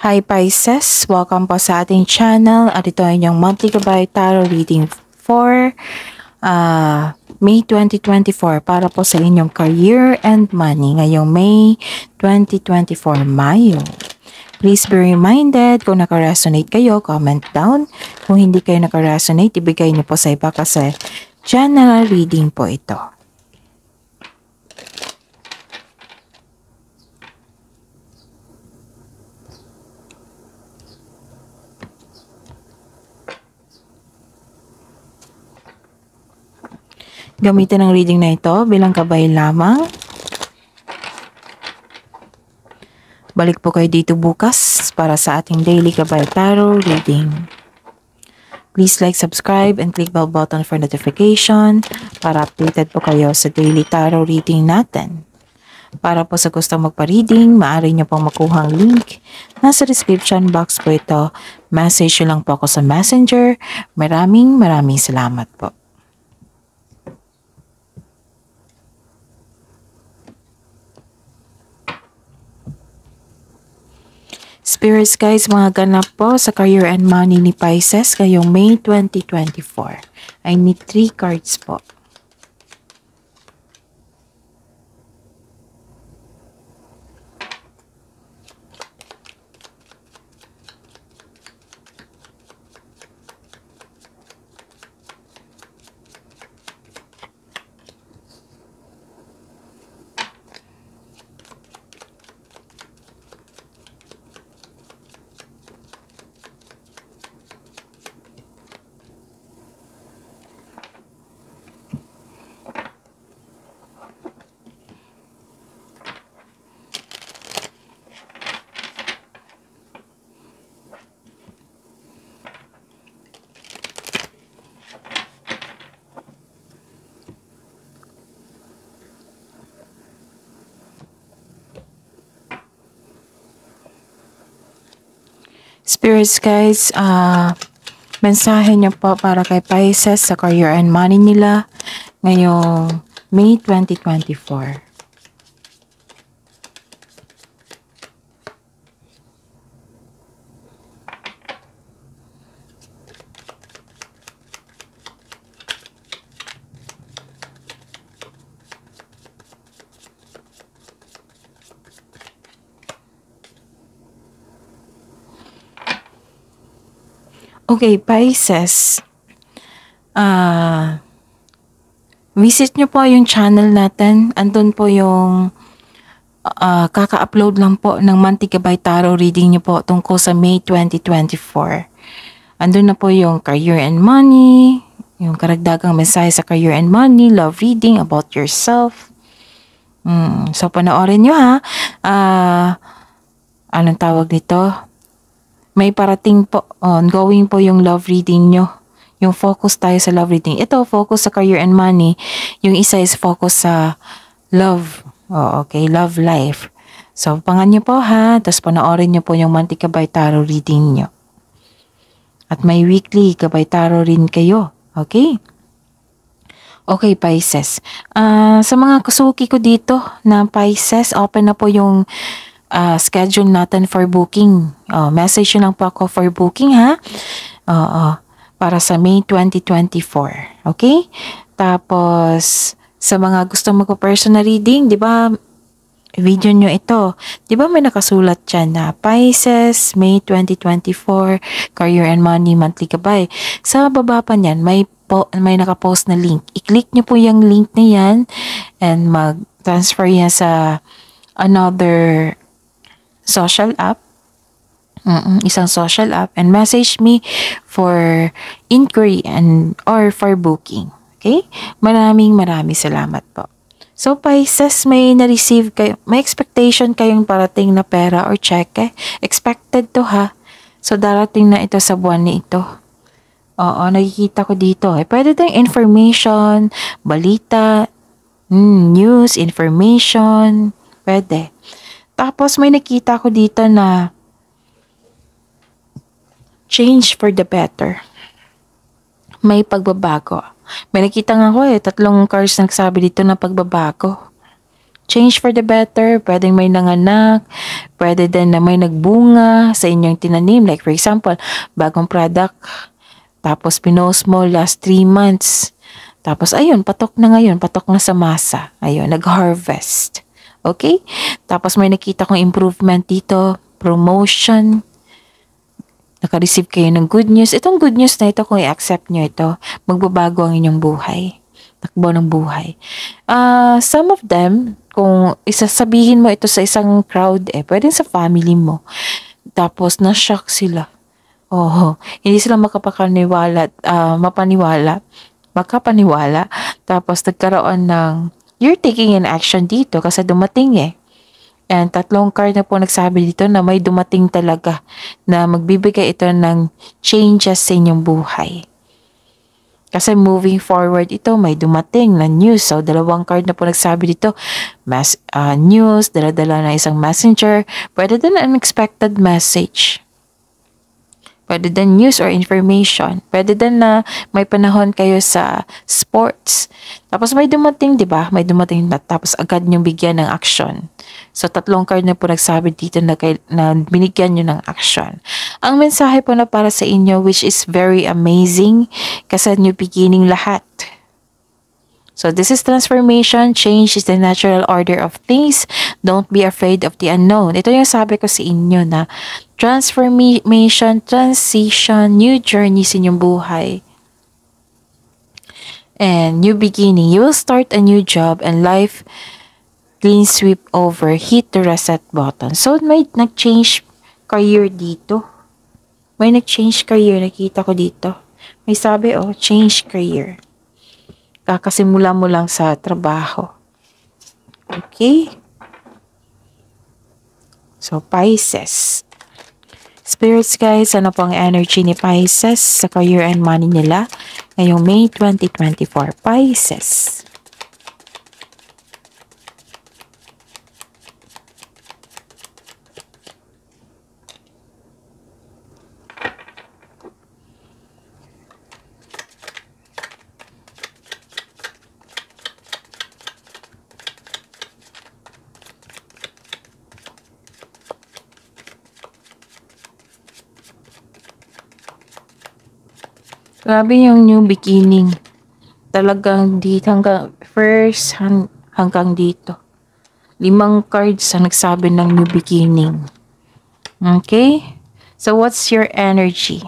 Hi Pisces! Welcome po sa ating channel at ito ay inyong monthly goodbye tarot reading for uh, May 2024 para po sa inyong career and money ngayong May 2024 Mayo. Please be reminded kung nakaresonate kayo, comment down. Kung hindi kayo nakaresonate, ibigay niyo po sa iba kasi channel reading po ito. Gamitin ang reading na ito bilang kabay lamang. Balik po kayo dito bukas para sa ating daily kabay tarot reading. Please like, subscribe, and click bell button for notification para updated po kayo sa daily tarot reading natin. Para po sa gustong magpa-reading, maaari nyo pong makuha ang link. Nasa description box po ito. Message nyo lang po ako sa messenger. Maraming maraming salamat po. Spirits guys, mga ganap po sa career and money ni Pisces ngayong May 2024. I need 3 cards po. Spirits guys, uh, mensahe niyo po para kay Pisces sa career and money nila ngayong May 2024. okay Pisces, uh, visit nyo po yung channel natin. Andun po yung uh, kaka-upload lang po ng Mantika by Tarot reading nyo po tungkol sa May 2024. Andun na po yung career and money, yung karagdagang mensahe sa career and money, love reading about yourself. Mm, so, panoorin nyo ha. Uh, anong tawag nito? May parating po, ongoing po yung love reading nyo. Yung focus tayo sa love reading. Ito, focus sa career and money. Yung isa is focus sa love. Oh, okay, love life. So, pangan nyo po ha. Tapos panoorin nyo po yung Mantika by Tarot reading nyo. At may weekly Gabay Tarot rin kayo. Okay? Okay, Pisces. Uh, sa mga kusuki ko dito na Pisces, open na po yung uh, schedule natin for booking. Oh, message lang po ako for booking ha. Oo, oh, para sa May 2024. Okay? Tapos, sa mga gusto magpa-personal reading, di ba, video nyo ito. Di ba may nakasulat dyan na Pisces, May 2024, Career and Money Monthly Gabay. Sa baba pa niyan, may, po, may nakapost na link. I-click nyo po yung link na yan and mag-transfer yan sa another social app. Mm-mm, isang social app and message me for inquiry and or for booking. Okay? Maraming maraming salamat po. So, Pisces, may na-receive kayo, may expectation kayong parating na pera or check eh. Expected to ha. So, darating na ito sa buwan na ito. Oo, nakikita ko dito. Eh. Pwede tayong information, balita, mm, news, information, pwede. Tapos may nakita ko dito na change for the better. May pagbabago. May nakita nga ko eh, tatlong cars nagsabi dito na pagbabago. Change for the better, pwedeng may nanganak, pwede din na may nagbunga sa inyong tinanim. Like for example, bagong product, tapos pinost mo last 3 months. Tapos ayun, patok na ngayon, patok na sa masa. Ayun, nag-harvest. Okay? Tapos may nakita kong improvement dito, promotion, naka-receive kayo ng good news. Itong good news na ito, kung i-accept nyo ito, magbabago ang inyong buhay. Takbo ng buhay. Uh, some of them, kung isasabihin mo ito sa isang crowd, eh, pwedeng sa family mo. Tapos, na-shock sila. Oo, hindi sila makapakaniwala, uh, mapaniwala, makapaniwala. Tapos, nagkaroon ng you're taking an action dito kasi dumating eh. And tatlong card na po nagsabi dito na may dumating talaga na magbibigay ito ng changes sa inyong buhay. Kasi moving forward ito, may dumating na news. So, dalawang card na po nagsabi dito, mas, uh, news, daladala na isang messenger, pwede din unexpected message. Pwede din news or information. Pwede din na may panahon kayo sa sports. Tapos may dumating, di ba? May dumating na tapos agad niyong bigyan ng action. So, tatlong card na po nagsabi dito na, kay, na binigyan niyo ng action. Ang mensahe po na para sa inyo which is very amazing kasi new beginning lahat. So this is transformation. Change is the natural order of things. Don't be afraid of the unknown. Ito yung sabi ko sa inyo na transformation, transition, new journey sa inyong buhay. And new beginning. You will start a new job and life clean sweep over. Hit the reset button. So, may nag-change career dito. May nag-change career. Nakita ko dito. May sabi, oh, change career. Kakasimula mo lang sa trabaho. Okay? So, Pisces. Spirits guys, ano po ang energy ni Pisces sa career and money nila ngayong May 2024? Pisces. Grabe yung new beginning. Talagang dito hanggang first han hanggang dito. Limang cards ang nagsabi ng new beginning. Okay? So what's your energy?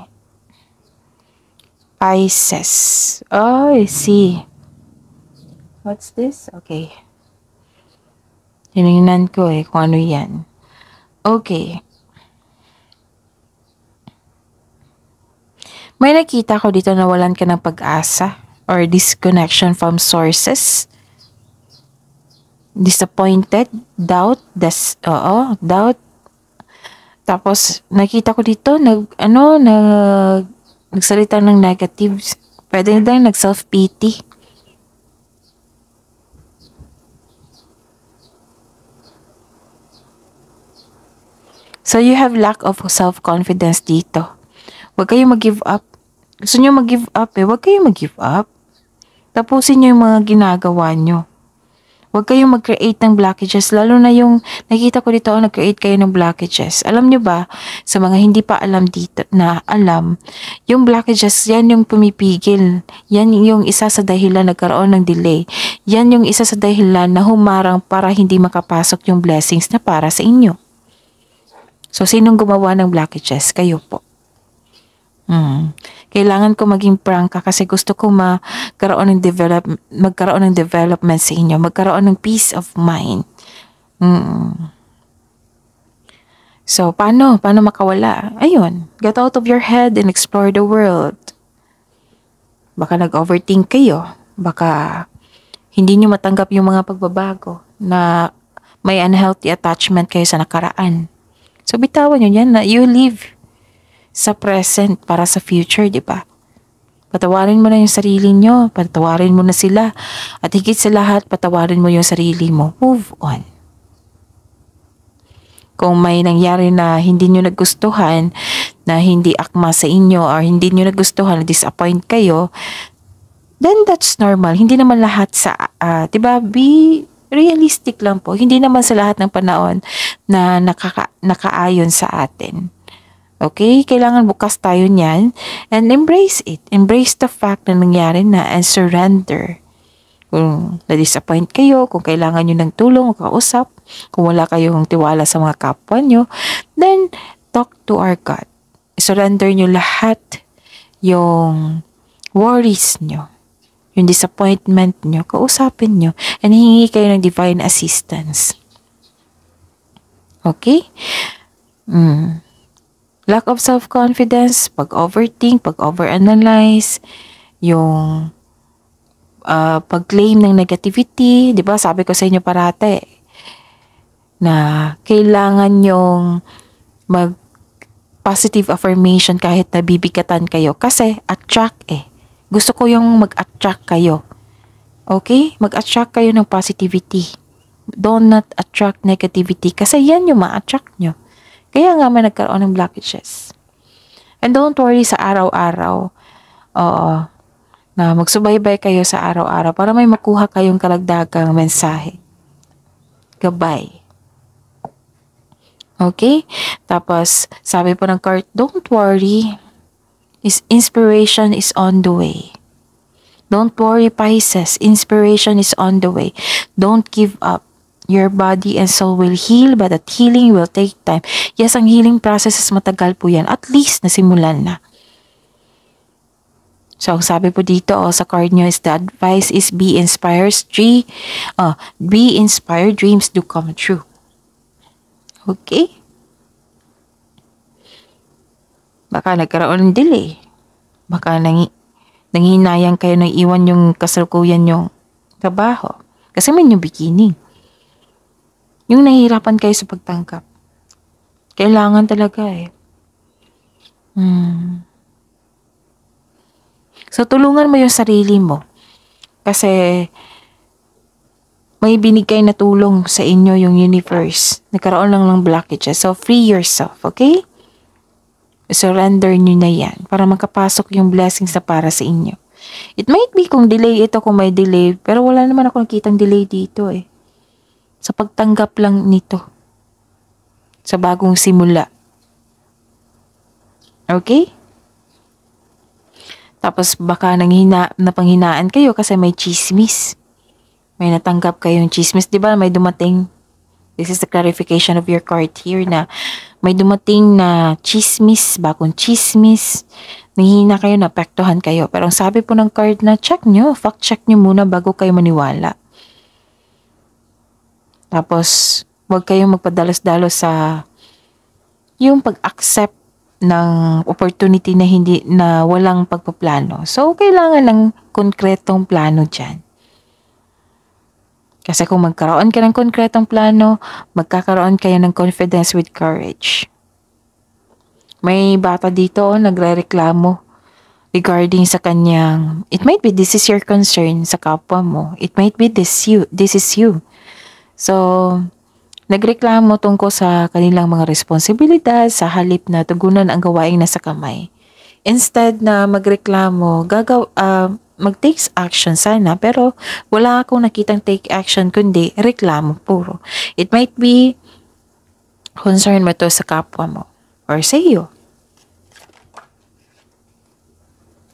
Pisces. Oh, I see. What's this? Okay. Tinignan ko eh kung ano yan. Okay. May nakita ko dito na walan ka ng pag-asa or disconnection from sources. Disappointed, doubt, das, oo, doubt. Tapos nakita ko dito nag ano na nagsalita ng negatives. Pwede din nag self pity. So you have lack of self-confidence dito. Huwag kayong mag-give up. Gusto nyo mag-give up eh. Huwag kayong mag-give up. Tapusin nyo yung mga ginagawa nyo. Huwag kayong mag-create ng blockages. Lalo na yung nakita ko dito, oh, nag-create kayo ng blockages. Alam nyo ba, sa mga hindi pa alam dito na alam, yung blockages, yan yung pumipigil. Yan yung isa sa dahilan nagkaroon ng delay. Yan yung isa sa dahilan na humarang para hindi makapasok yung blessings na para sa inyo. So, sinong gumawa ng blockages? Kayo po. Mm. Kailangan ko maging prangka kasi gusto ko magkaroon ng develop magkaroon ng development sa inyo, magkaroon ng peace of mind. Mm. So, paano? Paano makawala? Ayun, get out of your head and explore the world. Baka nag-overthink kayo. Baka hindi nyo matanggap yung mga pagbabago na may unhealthy attachment kayo sa nakaraan. So, bitawan nyo yan you live sa present para sa future, di ba? Patawarin mo na yung sarili nyo, patawarin mo na sila, at higit sa lahat, patawarin mo yung sarili mo. Move on. Kung may nangyari na hindi nyo nagustuhan, na hindi akma sa inyo, or hindi nyo nagustuhan, na disappoint kayo, then that's normal. Hindi naman lahat sa, uh, di ba, be realistic lang po. Hindi naman sa lahat ng panahon na nakaka, nakaayon sa atin. Okay? Kailangan bukas tayo niyan and embrace it. Embrace the fact na nangyari na and surrender. Kung na-disappoint kayo, kung kailangan nyo ng tulong o kausap, kung wala kayong tiwala sa mga kapwa nyo, then talk to our God. Surrender nyo lahat yung worries nyo, yung disappointment nyo, kausapin nyo, and hingi kayo ng divine assistance. Okay? Mm lack of self-confidence, pag-overthink, pag-overanalyze, yung uh, pag-claim ng negativity, 'di ba? Sabi ko sa inyo parate na kailangan yung mag positive affirmation kahit nabibigatan kayo kasi attract eh. Gusto ko yung mag-attract kayo. Okay? Mag-attract kayo ng positivity. Don't not attract negativity kasi yan yung ma-attract nyo. Kaya nga may nagkaroon ng blockages. And don't worry sa araw-araw. Oo. Na magsubaybay kayo sa araw-araw para may makuha kayong kalagdagang mensahe. Gabay. Okay? Tapos, sabi po ng card, don't worry. Is inspiration is on the way. Don't worry, Pisces. Inspiration is on the way. Don't give up. Your body and soul will heal but that healing will take time. Yes, ang healing process is matagal po yan. At least nasimulan na. So, ang sabi po dito oh, sa card nyo is the advice is be inspired, dream, uh, oh, be inspired, dreams do come true. Okay? Baka nagkaroon ng delay. Eh. Baka nang, nanghinayang kayo na iwan yung kasalukuyan yung trabaho. Kasi may new beginning. Yung nahihirapan kayo sa pagtangkap. Kailangan talaga eh. Hmm. So, tulungan mo yung sarili mo. Kasi, may binigay na tulong sa inyo yung universe. Nagkaroon lang ng blockages. So, free yourself, okay? Surrender nyo na yan para makapasok yung blessings na para sa inyo. It might be kung delay ito, kung may delay, pero wala naman ako nakitang delay dito eh sa pagtanggap lang nito sa bagong simula. Okay? Tapos baka nanghina, napanghinaan kayo kasi may chismis. May natanggap kayong chismis. Di ba may dumating? This is the clarification of your card here na may dumating na chismis, bagong chismis. Nanghina kayo, napektuhan kayo. Pero ang sabi po ng card na check nyo, fact check nyo muna bago kayo maniwala. Tapos, huwag kayong magpadalos-dalos sa yung pag-accept ng opportunity na hindi na walang pagpaplano. So, kailangan ng konkretong plano dyan. Kasi kung magkaroon ka ng konkretong plano, magkakaroon kayo ng confidence with courage. May bata dito oh, nagre-reklamo regarding sa kanyang, it might be this is your concern sa kapwa mo. It might be this you, this is you. So, nagreklamo tungkol sa kanilang mga responsibilidad sa halip na tugunan ang gawaing nasa kamay. Instead na magreklamo, gagaw, uh, ah, mag-takes action sana pero wala akong nakitang take action kundi reklamo puro. It might be concern mo to sa kapwa mo or sa iyo.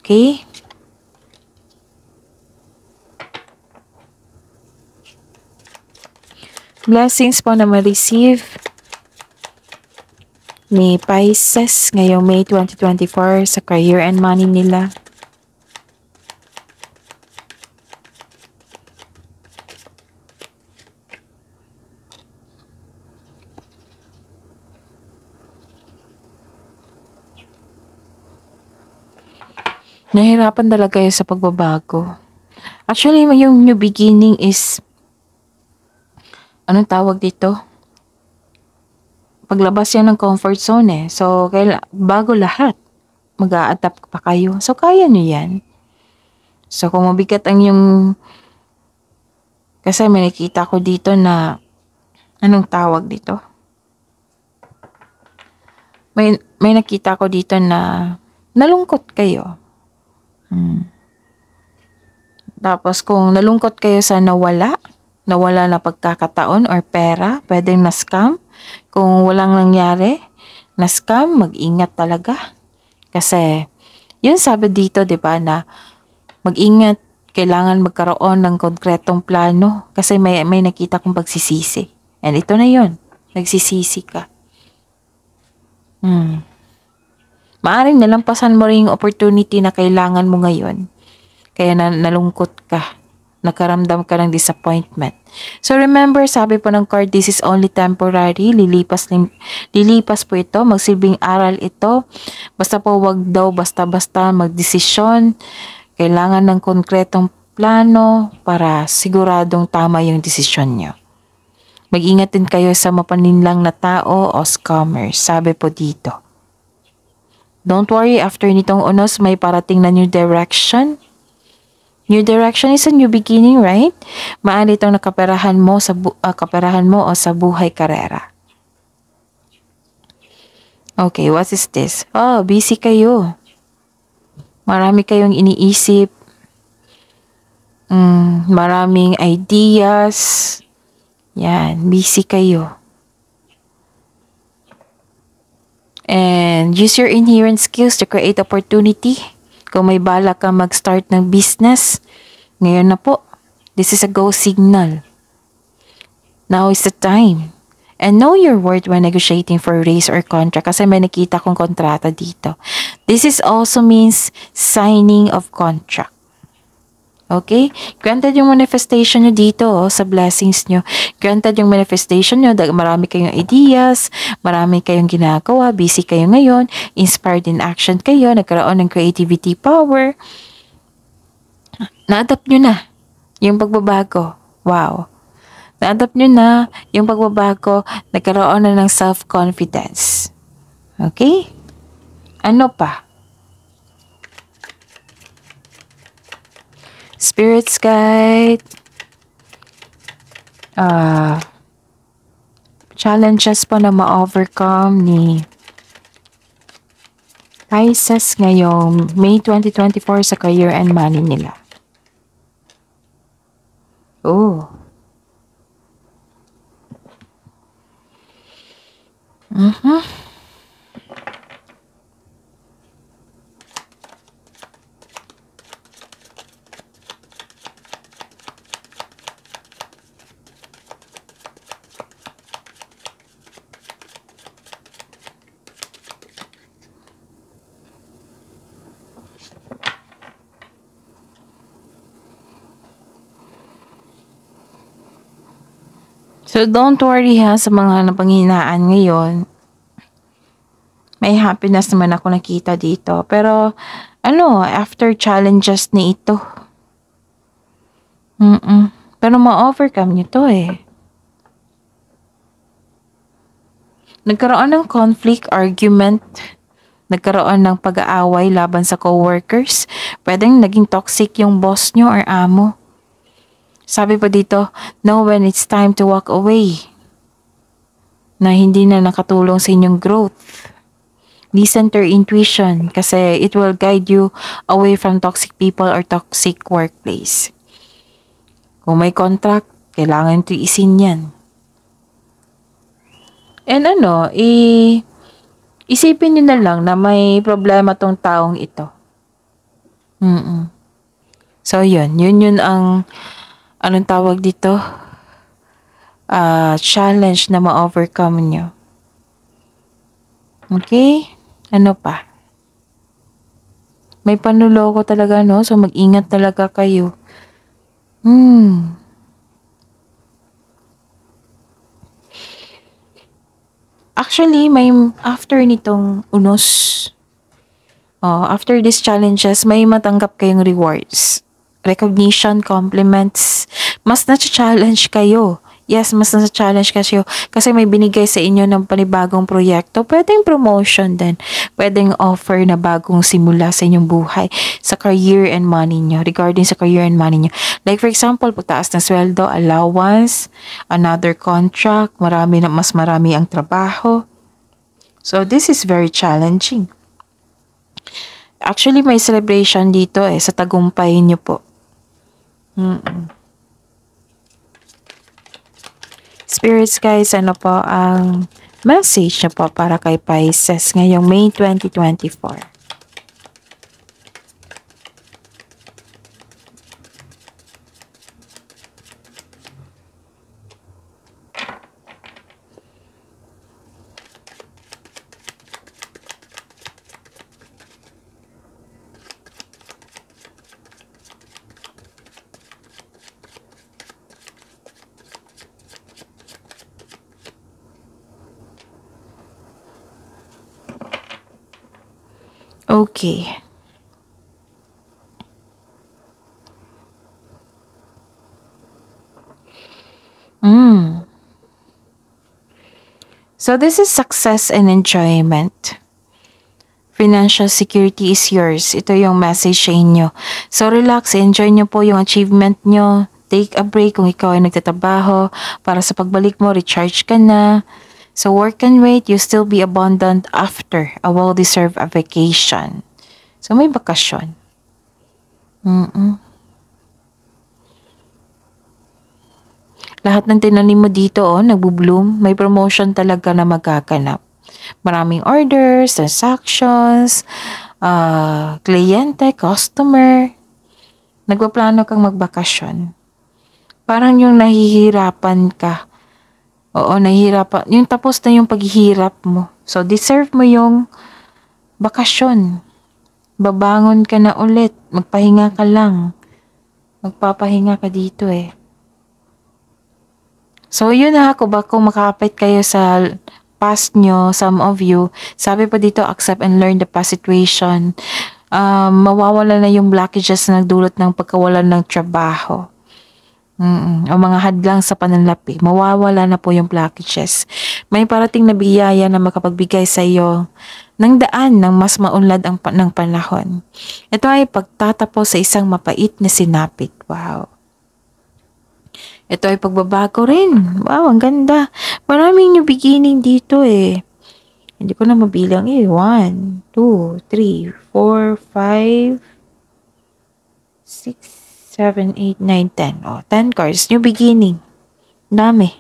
Okay? blessings po na ma-receive ni Pisces ngayong May 2024 sa career and money nila. Nahirapan talaga kayo sa pagbabago. Actually, yung new beginning is anong tawag dito? Paglabas yan ng comfort zone eh. So, kaila, bago lahat, mag-a-adapt pa kayo. So, kaya nyo yan. So, kung mabigat ang yung... Kasi may nakita ko dito na... Anong tawag dito? May, may nakita ko dito na nalungkot kayo. Hmm. Tapos, kung nalungkot kayo sa nawala, na wala na pagkakataon or pera, pwedeng na-scam. Kung walang nangyari, na-scam, mag-ingat talaga. Kasi, yun sabi dito, di ba, na mag-ingat, kailangan magkaroon ng konkretong plano kasi may, may nakita kong pagsisisi. And ito na yun, nagsisisi ka. Hmm. Maaring nalampasan mo rin yung opportunity na kailangan mo ngayon. Kaya na, nalungkot ka nakaramdam ka ng disappointment. So remember, sabi po ng card, this is only temporary, lilipas, lim, lilipas po ito, magsilbing aral ito. Basta po wag daw basta-basta magdesisyon. Kailangan ng konkretong plano para siguradong tama yung desisyon nyo. Mag-ingat din kayo sa mapaninlang na tao o scammer, sabi po dito. Don't worry, after nitong unos, may parating na new direction New direction is a new beginning, right? Maali itong nakaperahan mo sa uh, kaperahan mo o sa buhay karera. Okay, what is this? Oh, busy kayo. Marami kayong iniisip. Mm, maraming ideas. Yan, busy kayo. And use your inherent skills to create opportunity kung may bala kang mag-start ng business, ngayon na po, this is a go signal. Now is the time. And know your worth when negotiating for a raise or contract kasi may nakita kong kontrata dito. This is also means signing of contract. Okay? Granted yung manifestation nyo dito oh, sa blessings nyo. Granted yung manifestation nyo, marami kayong ideas, marami kayong ginagawa, busy kayo ngayon, inspired in action kayo, nagkaroon ng creativity power. Na-adapt nyo na yung pagbabago. Wow! Na-adapt nyo na yung pagbabago, nagkaroon na ng self-confidence. Okay? Ano pa? Spirits Guide, uh, challenges po na ma-overcome ni Pisces ngayong May 2024 sa career and money nila. Oh. Mm-hmm. So, don't worry ha sa mga napanghinaan ngayon. May happiness naman ako nakita dito. Pero, ano, after challenges na ito. Mm-mm. Pero ma-overcome nyo to eh. Nagkaroon ng conflict, argument, nagkaroon ng pag-aaway laban sa coworkers, pwedeng naging toxic yung boss nyo or amo. Sabi pa dito, know when it's time to walk away. Na hindi na nakatulong sa inyong growth. Listen to your intuition kasi it will guide you away from toxic people or toxic workplace. Kung may contract, kailangan tuisin yan. And ano, i isipin nyo na lang na may problema tong taong ito. Mm, -mm. So, yun. Yun yun ang anong tawag dito? Uh, challenge na ma-overcome nyo. Okay? Ano pa? May panuloko talaga, no? So, mag-ingat talaga kayo. Hmm. Actually, may after nitong unos, oh, after these challenges, may matanggap kayong rewards recognition, compliments, mas na-challenge kayo. Yes, mas na-challenge kasi kasi may binigay sa inyo ng panibagong proyekto. Pwedeng promotion din. Pwedeng offer na bagong simula sa inyong buhay sa career and money nyo. Regarding sa career and money nyo. Like for example, pagtaas ng sweldo, allowance, another contract, marami na mas marami ang trabaho. So this is very challenging. Actually, may celebration dito eh sa tagumpay niyo po. Mm -mm. Spirits guys, ano po ang message na po para kay Pisces ngayong May 2024? okay. Mm. So this is success and enjoyment. Financial security is yours. Ito yung message sa inyo. So relax, enjoy nyo po yung achievement nyo. Take a break kung ikaw ay nagtatrabaho. Para sa pagbalik mo, recharge ka na. So work and wait, you still be abundant after a well-deserved vacation. So, may bakasyon. Mm-mm. Lahat ng tinanim mo dito, oh, nagbo-bloom. May promotion talaga na magkakanap. Maraming orders, transactions, uh, kliyente, customer. Nagpaplano kang magbakasyon. Parang yung nahihirapan ka. Oo, nahihirapan. Yung tapos na yung paghihirap mo. So, deserve mo yung bakasyon. Babangon ka na ulit. Magpahinga ka lang. Magpapahinga ka dito eh. So, yun na ako ba kung makakapit kayo sa past nyo, some of you. Sabi pa dito, accept and learn the past situation. Um, mawawala na yung blockages na nagdulot ng pagkawalan ng trabaho. Mm-mm. o mga hadlang sa pananlapi, mawawala na po yung blockages. May parating na biyaya na makapagbigay sa iyo ng daan ng mas maunlad ang, ng panahon. Ito ay pagtatapos sa isang mapait na sinapit. Wow. Ito ay pagbabago rin. Wow, ang ganda. Maraming new beginning dito eh. Hindi ko na mabilang eh. 1, 2, 3, 4, 5, 6, 7, 8, 9, 10. Oh, 10 cards. New beginning. Dami.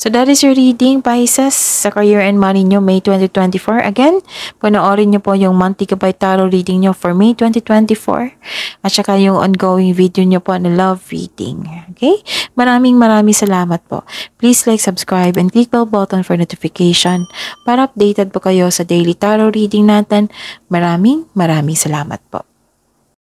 So that is your reading, Pisces, sa career and money nyo May 2024. Again, panoorin nyo po yung monthly kabay tarot reading nyo for May 2024 at saka yung ongoing video nyo po na love reading. Okay? Maraming maraming salamat po. Please like, subscribe, and click bell button for notification para updated po kayo sa daily tarot reading natin. Maraming maraming salamat po.